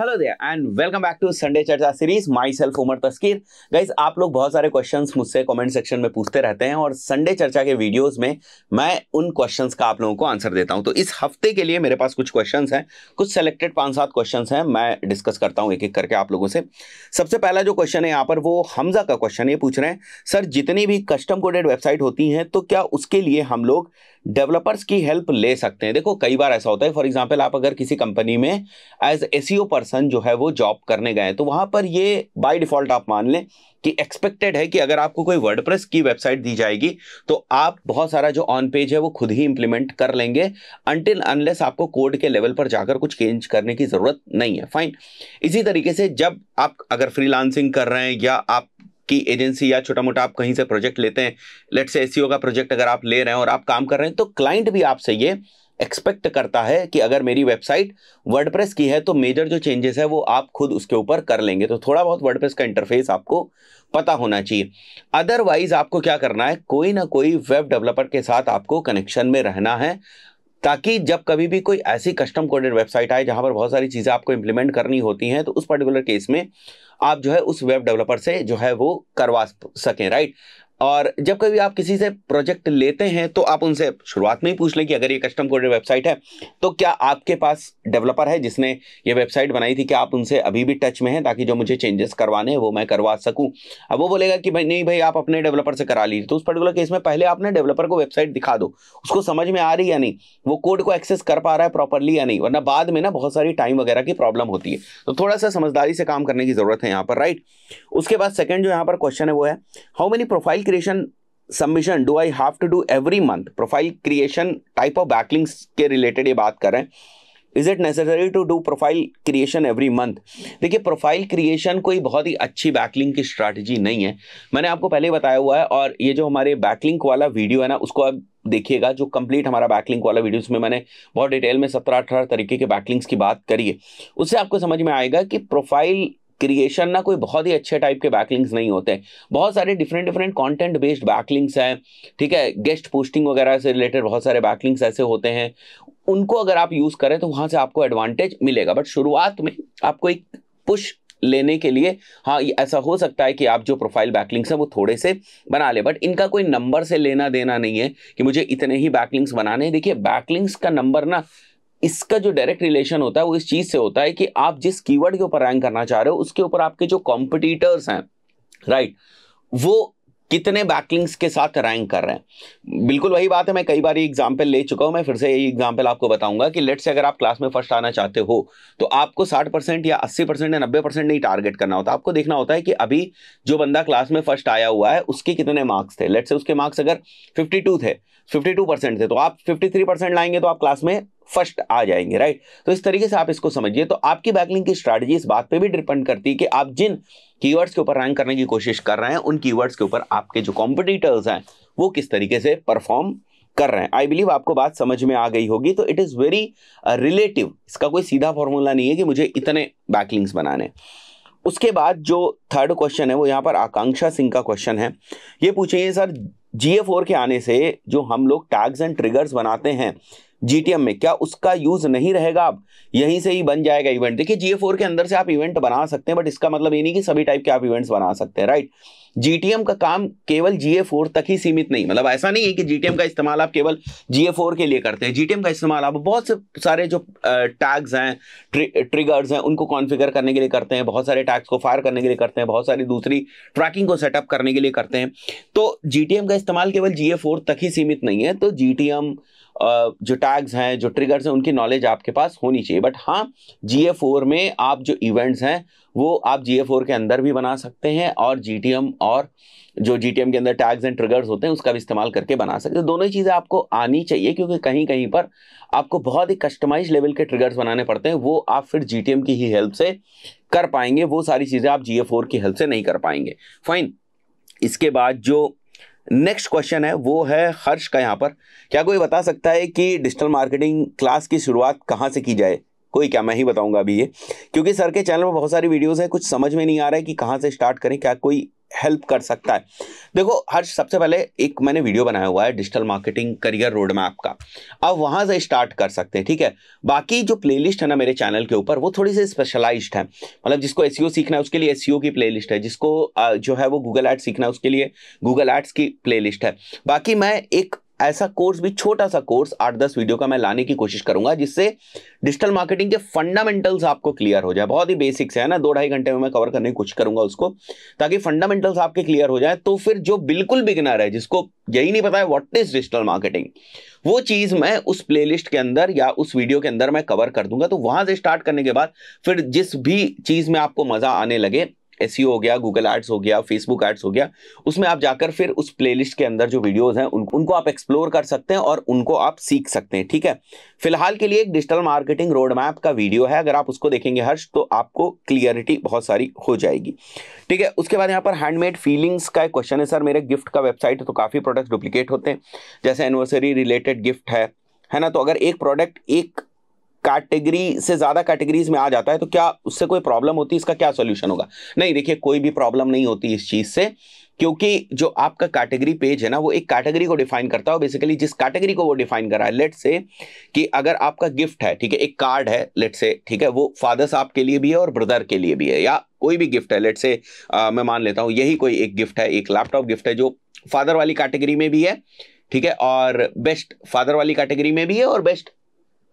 Hello दिया and welcome back to Sunday Charcha series myself Umar Taskeer guys आप लोग बहुत सारे क्वेश्चंस मुझसे कमेंट सेक्शन में पूछते रहते हैं और संडे चर्चा के वीडियोस में मैं उन क्वेश्चंस का आप लोगों को आंसर देता हूं तो इस हफ्ते के लिए मेरे पास कुछ क्वेश्चंस हैं कुछ सेलेक्टेड पांच सात क्वेश्चन हैं मैं डिस्कस करता हूँ एक एक करके आप लोगों से सबसे पहला जो क्वेश्चन है यहाँ पर वो हमजा का क्वेश्चन ये पूछ रहे हैं सर जितनी भी कस्टम कोडेड वेबसाइट होती हैं तो क्या उसके लिए हम लोग डेवलपर्स की हेल्प ले सकते हैं देखो कई बार ऐसा होता है फॉर एग्जाम्पल आप अगर किसी कंपनी में एज ए पर्सन जो है वो जॉब करने गए तो वहाँ पर ये बाय डिफ़ॉल्ट आप मान लें कि एक्सपेक्टेड है कि अगर आपको कोई वर्डप्रेस की वेबसाइट दी जाएगी तो आप बहुत सारा जो ऑन पेज है वो खुद ही इंप्लीमेंट कर लेंगे अनटिल अनलेस आपको कोड के लेवल पर जाकर कुछ चेंज करने की ज़रूरत नहीं है फाइन इसी तरीके से जब आप अगर फ्रीलांसिंग कर रहे हैं या आप की एजेंसी या छोटा मोटा आप कहीं से प्रोजेक्ट लेते हैं लेट से एस का प्रोजेक्ट अगर आप ले रहे हैं और आप काम कर रहे हैं तो क्लाइंट भी आपसे ये एक्सपेक्ट करता है कि अगर मेरी वेबसाइट वर्डप्रेस की है तो मेजर जो चेंजेस है वो आप खुद उसके ऊपर कर लेंगे तो थोड़ा बहुत वर्डप्रेस का इंटरफेस आपको पता होना चाहिए अदरवाइज आपको क्या करना है कोई ना कोई वेब डेवलपर के साथ आपको कनेक्शन में रहना है ताकि जब कभी भी कोई ऐसी कस्टम कोडेड वेबसाइट आए जहाँ पर बहुत सारी चीज़ें आपको इम्प्लीमेंट करनी होती हैं तो उस पर्टिकुलर केस में आप जो है उस वेब डेवलपर से जो है वो करवा सकें राइट और जब कभी आप किसी से प्रोजेक्ट लेते हैं तो आप उनसे शुरुआत में ही पूछ लें कि अगर ये कस्टम कोडेड वेबसाइट है तो क्या आपके पास डेवलपर है जिसने ये वेबसाइट बनाई थी क्या आप उनसे अभी भी टच में हैं ताकि जो मुझे चेंजेस करवाने हैं वो मैं करवा सकूं अब वो बोलेगा कि भाई नहीं भाई आप अपने डेवलपर से करा लीजिए तो उस पर्टिकुलर केस में पहले आपने डेवलपर को वेबसाइट दिखा दो उसको समझ में आ रही या नहीं वो कोड को एक्सेस कर पा रहा है प्रॉपरली या नहीं वरना बाद में ना बहुत सारी टाइम वगैरह की प्रॉब्लम होती है तो थोड़ा सा समझदारी से काम करने की ज़रूरत है यहाँ पर राइट उसके बाद सेकेंड जो यहाँ पर क्वेश्चन है वो है how many profile creation submission do I have to do every month profile creation type of backlinks के रिलेटेड ये बात कर रहे हैं is it necessary to do profile creation every month देखिए प्रोफाइल क्रिएशन कोई बहुत ही अच्छी बैकलिंग की स्ट्रैटेजी नहीं है मैंने आपको पहले बताया हुआ है और ये जो हमारे बैकलिंक वाला वीडियो है ना उसको आप देखिएगा जो कंप्लीट हमारा बैकलिंक वाला वीडियो उसमें मैंने बहुत डिटेल में सत्रह अठारह तरीके के बैकलिंग्स की बात करी है उससे आपको समझ में आएगा कि प्रोफाइल क्रिएशन ना कोई बहुत ही अच्छे टाइप के बैकलिंग्स नहीं होते हैं बहुत सारे different different content based backlinks हैं ठीक है गेस्ट पोस्टिंग वगैरह से रिलेटेड बहुत सारे बैकलिंग्स ऐसे होते हैं उनको अगर आप यूज़ करें तो वहाँ से आपको एडवांटेज मिलेगा बट शुरुआत में आपको एक पुश लेने के लिए हाँ ऐसा हो सकता है कि आप जो प्रोफाइल बैकलिंग्स हैं वो थोड़े से बना ले बट इनका कोई नंबर से लेना देना नहीं है कि मुझे इतने ही बैकलिंग्स बनाने हैं देखिए बैकलिंग्स का नंबर ना इसका जो डायरेक्ट रिलेशन होता है वो इस चीज़ से होता है कि आप जिस कीवर्ड के ऊपर रैंक करना चाह रहे हो उसके ऊपर आपके जो कॉम्पिटिटर्स हैं राइट वो कितने बैकलिंग्स के साथ रैंक कर रहे हैं बिल्कुल वही बात है मैं कई बार ये एग्जाम्पल ले चुका हूँ मैं फिर से यही एग्जाम्पल आपको बताऊंगा कि लेट से अगर आप क्लास में फर्स्ट आना चाहते हो तो आपको 60 परसेंट या 80 परसेंट या 90 परसेंट नहीं टारगेट करना होता आपको देखना होता है कि अभी जो बंदा क्लास में फर्स्ट आया हुआ है उसके कितने मार्क्स थे लेट से उसके मार्क्स अगर फिफ्टी थे 52 परसेंट थे तो आप 53 परसेंट लाएंगे तो आप क्लास में फर्स्ट आ जाएंगे राइट तो इस तरीके से आप इसको समझिए तो आपकी बैकलिंग की स्ट्रैटेजी इस बात पे भी डिपेंड करती है कि आप जिन कीवर्ड्स के ऊपर रैंक करने की कोशिश कर रहे हैं उन कीवर्ड्स के ऊपर आपके जो कॉम्पिटिटर्स हैं वो किस तरीके से परफॉर्म कर रहे हैं आई बिलीव आपको बात समझ में आ गई होगी तो इट इज़ वेरी रिलेटिव इसका कोई सीधा फॉर्मूला नहीं है कि मुझे इतने बैकलिंग्स बनाने उसके बाद जो थर्ड क्वेश्चन है वो यहाँ पर आकांक्षा सिंह का क्वेश्चन है ये पूछेंगे सर जी के आने से जो हम लोग टैग्स एंड ट्रिगर्स बनाते हैं जीटीएम में क्या उसका यूज नहीं रहेगा आप यहीं से ही बन जाएगा इवेंट देखिए जीए फोर के अंदर से आप इवेंट बना सकते हैं बट इसका मतलब ये नहीं कि सभी टाइप के आप इवेंट्स बना सकते हैं राइट जीटीएम का काम केवल जीए फोर तक ही सीमित नहीं मतलब ऐसा नहीं है कि जीटीएम का इस्तेमाल आप केवल जीए फोर के लिए करते हैं जीटीएम का इस्तेमाल आप बहुत से सारे जो टैग्स हैं ट्रि, ट्रिगर्स हैं उनको कॉन्फ़िगर करने के लिए करते हैं बहुत सारे टैग्स को फायर करने के लिए करते हैं बहुत सारी दूसरी ट्रैकिंग को सेटअप करने के लिए करते हैं तो जीटीएम का इस्तेमाल केवल जीए फोर तक ही सीमित नहीं है तो जीटीएम जो टैग्स हैं जो ट्रिगर्स हैं उनकी नॉलेज आपके पास होनी चाहिए बट हाँ जी ए फोर में आप जो इवेंट्स हैं वो आप जी ए फोर के अंदर भी बना सकते हैं और जी टी एम और जो जी टी एम के अंदर टैग्स एंड ट्रिगर्स होते हैं उसका भी इस्तेमाल करके बना सकते हैं तो दोनों ही चीज़ें आपको आनी चाहिए क्योंकि कहीं कहीं पर आपको बहुत ही कस्टमाइज लेवल के ट्रिगर्स बनाने पड़ते हैं वो आप फिर जी टी एम की ही हेल्प से कर पाएंगे वो सारी चीज़ें आप जी ए फोर की हेल्प से नहीं कर पाएंगे फाइन इसके बाद जो नेक्स्ट क्वेश्चन है वो है हर्ष का यहाँ पर क्या कोई बता सकता है कि डिजिटल मार्केटिंग क्लास की शुरुआत कहाँ से की जाए कोई क्या मैं ही बताऊंगा अभी ये क्योंकि सर के चैनल पर बहुत सारी वीडियोस हैं कुछ समझ में नहीं आ रहा है कि कहाँ से स्टार्ट करें क्या कोई हेल्प कर सकता है देखो हर सबसे पहले एक मैंने वीडियो बनाया हुआ है digital marketing career road map का आप वहां से स्टार्ट कर सकते हैं ठीक है बाकी जो प्लेलिस्ट है ना मेरे चैनल के ऊपर वो थोड़ी सी स्पेशलाइज्ड है मतलब जिसको एस e सीखना है उसके लिए एस e की प्लेलिस्ट है जिसको जो है वो गूगल एड्स सीखना है उसके लिए गूगल एड्स की प्ले है बाकी मैं एक ऐसा कोर्स भी छोटा सा कोर्स आठ दस वीडियो का मैं लाने की कोशिश करूंगा जिससे डिजिटल मार्केटिंग के फंडामेंटल्स आपको क्लियर हो जाए बहुत ही बेसिक्स है ना दो ढाई घंटे में मैं कवर करने की कोशिश करूंगा उसको ताकि फंडामेंटल्स आपके क्लियर हो जाए तो फिर जो बिल्कुल बिगनर है जिसको यही नहीं पता है वॉट इज डिजिटल मार्केटिंग वो चीज मैं उस प्ले के अंदर या उस वीडियो के अंदर मैं कवर कर दूंगा तो वहां से स्टार्ट करने के बाद फिर जिस भी चीज में आपको मजा आने लगे एस e हो गया गूगल एड्स हो गया फेसबुक एड्स हो गया उसमें आप जाकर फिर उस प्लेलिस्ट के अंदर जो वीडियोस हैं उन, उनको आप एक्सप्लोर कर सकते हैं और उनको आप सीख सकते हैं ठीक है फिलहाल के लिए एक डिजिटल मार्केटिंग रोड मैप का वीडियो है अगर आप उसको देखेंगे हर्ष तो आपको क्लियरिटी बहुत सारी हो जाएगी ठीक है उसके बाद यहाँ पर हैंडमेड फीलिंग्स का एक क्वेश्चन है सर मेरे गिफ्ट का वेबसाइट है तो काफ़ी प्रोडक्ट्स डुप्लीकेट होते हैं जैसे एनिवर्सरी रिलेटेड गिफ्ट है है ना तो अगर एक प्रोडक्ट एक कैटेगरी से ज़्यादा कैटेगरीज में आ जाता है तो क्या उससे कोई प्रॉब्लम होती है इसका क्या सोल्यूशन होगा नहीं देखिए कोई भी प्रॉब्लम नहीं होती इस चीज़ से क्योंकि जो आपका कैटेगरी पेज है ना वो एक कैटेगरी को डिफाइन करता है बेसिकली जिस कैटेगरी को वो डिफाइन कर रहा है लेट से कि अगर आपका गिफ्ट है ठीक है एक कार्ड है लेट से ठीक है वो फादर साहब के लिए भी है और ब्रदर के लिए भी है या कोई भी गिफ्ट है लेट से आ, मैं मान लेता हूँ यही कोई एक गिफ्ट है एक लैपटॉप गिफ्ट है जो फादर वाली कैटेगरी में भी है ठीक है और बेस्ट फादर वाली कैटेगरी में भी है और बेस्ट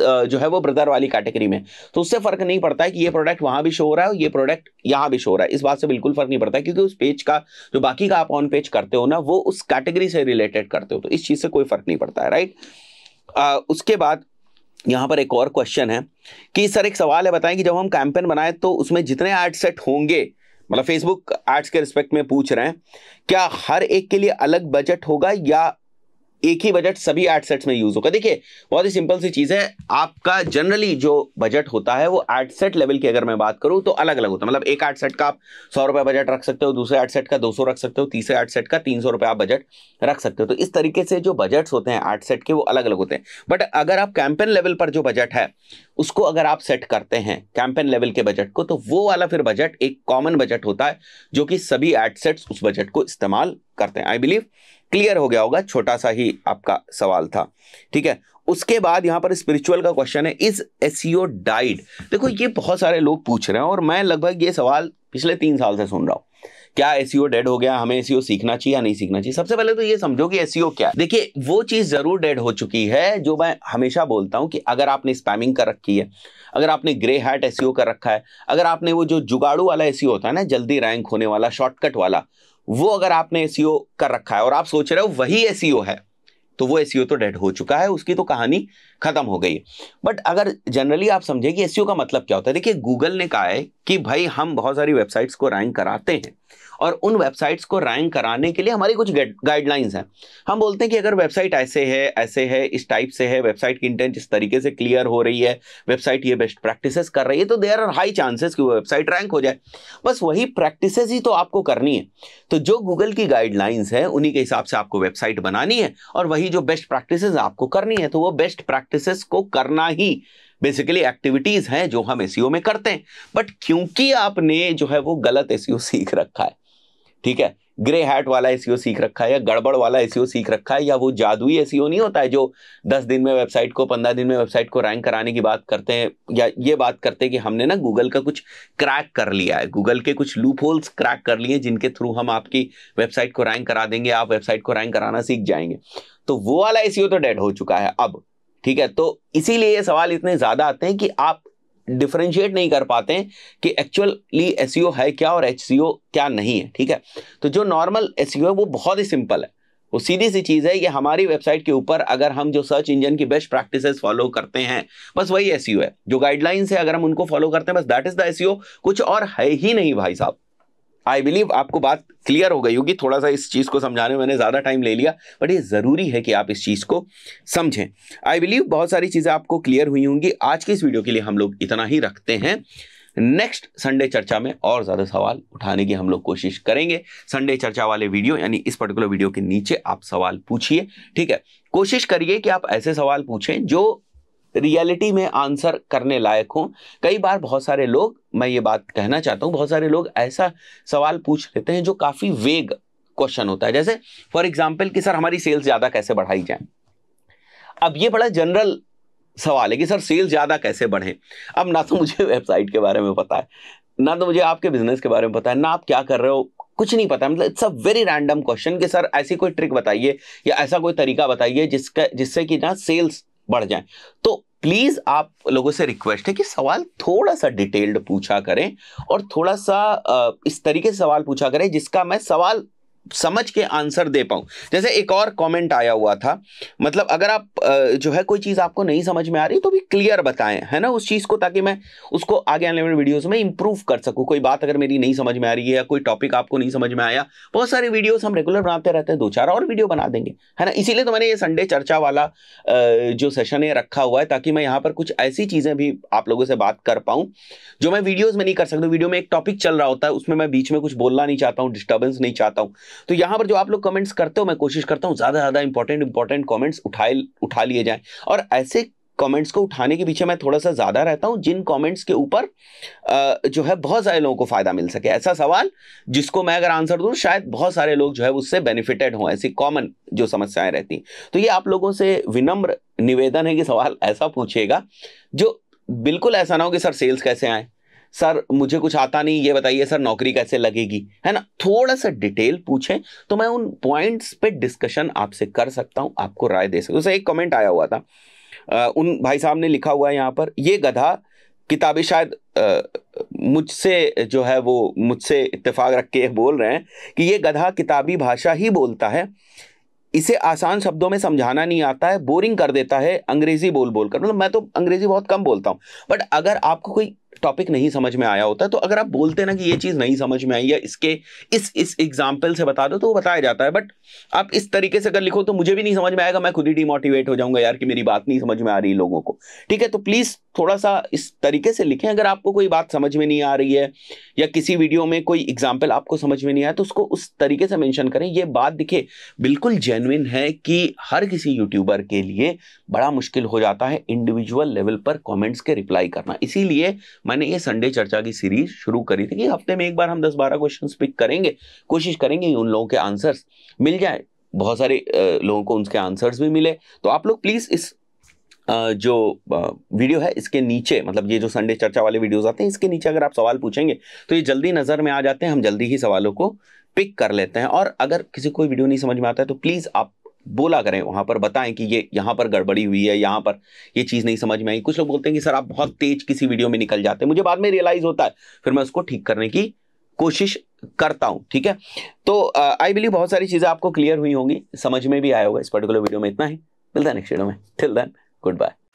जो है वो ब्रदर वाली कैटेगरी में तो उससे फर्क नहीं पड़ता है कि ये प्रोडक्ट वहां भी शो हो रहा है और ये प्रोडक्ट यहाँ भी शो हो रहा है इस बात से बिल्कुल फर्क नहीं पड़ता क्योंकि उस पेज का जो बाकी का आप ऑन पेज करते हो ना वो उस कैटेगरी से रिलेटेड करते हो तो इस चीज़ से कोई फर्क नहीं पड़ता है राइट आ, उसके बाद यहाँ पर एक और क्वेश्चन है कि सर एक सवाल है बताएं कि जब हम कैंपेन बनाए तो उसमें जितने एड सेट होंगे मतलब फेसबुक एड्स के रिस्पेक्ट में पूछ रहे हैं क्या हर एक के लिए अलग बजट होगा या एक ही बजट सभी एड सेट्स में यूज होगा देखिए बहुत ही सिंपल सी चीज है आपका जनरली जो बजट होता है वो एड सेट लेवल की अगर मैं बात करूं तो अलग अलग होता है मतलब एक एड सेट का आप सौ रुपए बजट रख सकते हो दूसरे एड सेट का दो सौ रख सकते हो तीसरे एड सेट का तीन सौ रुपए आप बजट रख सकते हो तो इस तरीके से जो बजट होते हैं एड सेट के वो अलग अलग होते हैं बट अगर आप कैंपेन लेवल पर जो बजट है उसको अगर आप सेट करते हैं कैंपेन लेवल के बजट को तो वो वाला फिर बजट एक कॉमन बजट होता है जो कि सभी एड सेट्स उस बजट को इस्तेमाल करते हैं आई बिलीव क्लियर हो गया होगा छोटा सा ही आपका सवाल था ठीक है उसके बाद यहाँ पर स्पिरिचुअल का क्वेश्चन है इज एस डाइड देखो ये बहुत सारे लोग पूछ रहे हैं और मैं लगभग ये सवाल पिछले तीन साल से सुन रहा हूँ क्या एस डेड e हो गया हमें एस e सीखना चाहिए या नहीं सीखना चाहिए सबसे पहले तो ये समझो कि एस e क्या है देखिए वो चीज़ ज़रूर डेड हो चुकी है जो मैं हमेशा बोलता हूँ कि अगर आपने स्पैमिंग कर रखी है अगर आपने ग्रे हैट एस कर रखा है अगर आपने वो जो जुगाड़ू वाला एस होता है ना जल्दी रैंक होने वाला शॉर्टकट वाला वो अगर आपने एस e कर रखा है और आप सोच रहे हो वही एस e है तो वो एस e तो डेड हो चुका है उसकी तो कहानी खत्म हो गई है बट अगर जनरली आप समझे कि एस का मतलब क्या होता है देखिए गूगल ने कहा है कि भाई हम बहुत सारी वेबसाइट्स को रैंक कराते हैं और उन वेबसाइट्स को रैंक कराने के लिए हमारी कुछ गाइडलाइंस हैं हम बोलते हैं कि अगर वेबसाइट ऐसे है ऐसे है इस टाइप से है वेबसाइट की इंटेंट इस तरीके से क्लियर हो रही है वेबसाइट ये बेस्ट प्रैक्टिसेस कर रही है तो देर आर हाई चांसेस कि वो वेबसाइट रैंक हो जाए बस वही प्रैक्टिस ही तो आपको करनी है तो जो गूगल की गाइडलाइंस है उन्हीं के हिसाब से आपको वेबसाइट बनानी है और वही जो बेस्ट प्रैक्टिस आपको करनी है तो वो बेस्ट प्रैक्टिस को करना ही बेसिकली एक्टिविटीज़ हैं जो हम एस e में करते हैं बट क्योंकि आपने जो है वो गलत एस e सीख रखा है ठीक है ग्रे हैट वाला एस e सीख रखा है या गड़बड़ वाला एस सीख रखा है या वो जादुई एस नहीं होता है जो दस दिन में वेबसाइट को पंद्रह दिन में वेबसाइट को रैंक कराने की बात करते हैं या ये बात करते हैं कि हमने ना गूगल का कुछ क्रैक कर लिया है गूगल के कुछ लूप होल्स क्रैक कर लिए जिनके थ्रू हम आपकी वेबसाइट को रैंक करा देंगे आप वेबसाइट को रैंक कराना सीख जाएंगे तो वो वाला एस तो डेड हो चुका है अब ठीक है तो इसीलिए ये सवाल इतने ज़्यादा आते हैं कि आप डिफ्रेंशिएट नहीं कर पाते हैं कि एक्चुअली एस e है क्या और एच क्या नहीं है ठीक है तो जो नॉर्मल एस e है वो बहुत ही सिंपल है वो सीधी सी चीज़ है कि हमारी वेबसाइट के ऊपर अगर हम जो सर्च इंजन की बेस्ट प्रैक्टिसेस फॉलो करते हैं बस वही एस e है जो गाइडलाइंस है अगर हम उनको फॉलो करते हैं बस दैट इज़ द एस कुछ और है ही नहीं भाई साहब आई बिलीव आपको बात क्लियर हो गई होगी थोड़ा सा इस चीज़ को समझाने में मैंने ज़्यादा टाइम ले लिया बट ये ज़रूरी है कि आप इस चीज़ को समझें आई बिलीव बहुत सारी चीज़ें आपको क्लियर हुई होंगी आज की इस वीडियो के लिए हम लोग इतना ही रखते हैं नेक्स्ट संडे चर्चा में और ज़्यादा सवाल उठाने की हम लोग कोशिश करेंगे संडे चर्चा वाले वीडियो यानी इस पर्टिकुलर वीडियो के नीचे आप सवाल पूछिए ठीक है कोशिश करिए कि आप ऐसे सवाल पूछें जो रियलिटी में आंसर करने लायक हूँ कई बार बहुत सारे लोग मैं ये बात कहना चाहता हूँ बहुत सारे लोग ऐसा सवाल पूछ लेते हैं जो काफ़ी वेग क्वेश्चन होता है जैसे फॉर एग्जाम्पल कि सर हमारी सेल्स ज़्यादा कैसे बढ़ाई जाए अब ये बड़ा जनरल सवाल है कि सर सेल्स ज़्यादा कैसे बढ़े अब ना तो मुझे वेबसाइट के बारे में पता है ना तो मुझे आपके बिजनेस के बारे में पता है ना आप क्या कर रहे हो कुछ नहीं पता मतलब it's a very random question कि सर ऐसी कोई ट्रिक बताइए या ऐसा कोई तरीका बताइए जिसका जिससे कि ना सेल्स बढ़ जाए तो प्लीज आप लोगों से रिक्वेस्ट है कि सवाल थोड़ा सा डिटेल्ड पूछा करें और थोड़ा सा इस तरीके से सवाल पूछा करें जिसका मैं सवाल समझ के आंसर दे पाऊं जैसे एक और कमेंट आया हुआ था मतलब अगर आप जो है कोई चीज़ आपको नहीं समझ में आ रही तो भी क्लियर बताएं है ना उस चीज़ को ताकि मैं उसको आगे आने वाले वीडियोस में इंप्रूव कर सकूं कोई बात अगर मेरी नहीं समझ में आ रही है या कोई टॉपिक आपको नहीं समझ में आया बहुत सारे वीडियोज़ हम रेगुलर बनाते रहते हैं दो चार और वीडियो बना देंगे है ना इसीलिए तो मैंने ये संडे चर्चा वाला जो सेशन है रखा हुआ है ताकि मैं यहाँ पर कुछ ऐसी चीज़ें भी आप लोगों से बात कर पाऊं जो मैं वीडियोज़ में नहीं कर सकता वीडियो तो में एक टॉपिक चल रहा होता है उसमें मैं बीच में कुछ बोलना नहीं चाहता हूँ डिस्टर्बेंस नहीं चाहता हूँ तो यहाँ पर जो आप लोग कमेंट्स करते हो मैं कोशिश करता हूं ज़्यादा ज़्यादा इंपॉर्टेंट इंपॉर्टेंट कॉमेंट्स उठाए उठा लिए जाए और ऐसे कमेंट्स को उठाने के पीछे मैं थोड़ा सा ज़्यादा रहता हूं जिन कमेंट्स के ऊपर जो है बहुत सारे लोगों को फ़ायदा मिल सके ऐसा सवाल जिसको मैं अगर आंसर दूं शायद बहुत सारे लोग जो है उससे बेनिफिटेड हों ऐसी कॉमन जो समस्याएं रहती हैं तो ये आप लोगों से विनम्र निवेदन है कि सवाल ऐसा पूछेगा जो बिल्कुल ऐसा ना हो कि सर सेल्स कैसे आए सर मुझे कुछ आता नहीं ये बताइए सर नौकरी कैसे लगेगी है ना थोड़ा सा डिटेल पूछें तो मैं उन पॉइंट्स पे डिस्कशन आपसे कर सकता हूँ आपको राय दे सकता हूँ सर एक कमेंट आया हुआ था आ, उन भाई साहब ने लिखा हुआ है यहाँ पर ये गधा किताबें शायद मुझसे जो है वो मुझसे इतफाक रख के बोल रहे हैं कि ये गधा किताबी भाषा ही बोलता है इसे आसान शब्दों में समझाना नहीं आता है बोरिंग कर देता है अंग्रेजी बोल बोल कर मतलब मैं तो अंग्रेजी बहुत कम बोलता हूँ बट अगर आपको कोई टॉपिक नहीं समझ में आया होता तो अगर आप बोलते ना कि ये चीज़ नहीं समझ में आई या इसके इस इस एग्जाम्पल से बता दो तो वो बताया जाता है बट आप इस तरीके से अगर लिखो तो मुझे भी नहीं समझ में आएगा मैं खुद ही डिमोटिवेट हो जाऊंगा यार कि मेरी बात नहीं समझ में आ रही लोगों को ठीक है तो प्लीज़ थोड़ा सा इस तरीके से लिखें अगर आपको कोई बात समझ में नहीं आ रही है या किसी वीडियो में कोई एग्जाम्पल आपको समझ में नहीं आया तो उसको उस तरीके से मैंशन करें ये बात दिखे बिल्कुल जेनुइन है कि हर किसी यूट्यूबर के लिए बड़ा मुश्किल हो जाता है इंडिविजुअल लेवल पर कॉमेंट्स के रिप्लाई करना इसीलिए मैंने ये संडे चर्चा की सीरीज शुरू करी थी कि हफ्ते में एक बार हम दस बारह क्वेश्चन पिक करेंगे कोशिश करेंगे उन लोगों के आंसर्स मिल जाए बहुत सारे लोगों को उनके आंसर्स भी मिले तो आप लोग प्लीज़ इस जो वीडियो है इसके नीचे मतलब ये जो संडे चर्चा वाले वीडियोस आते हैं इसके नीचे अगर आप सवाल पूछेंगे तो ये जल्दी नज़र में आ जाते हैं हम जल्दी ही सवालों को पिक कर लेते हैं और अगर किसी कोई वीडियो नहीं समझ में आता है तो प्लीज़ आप बोला करें वहाँ पर बताएं कि ये यहाँ पर गड़बड़ी हुई है यहाँ पर ये चीज़ नहीं समझ में आई कुछ लोग बोलते हैं कि सर आप बहुत तेज किसी वीडियो में निकल जाते हैं मुझे बाद में रियलाइज़ होता है फिर मैं उसको ठीक करने की कोशिश करता हूँ ठीक है तो आई बिलीव बहुत सारी चीज़ें आपको क्लियर हुई होंगी समझ में भी आया होगा इस पर्टिकुलर वीडियो में इतना ही मिलता है नेक्स्ट वीडियो में टिल देन Goodbye.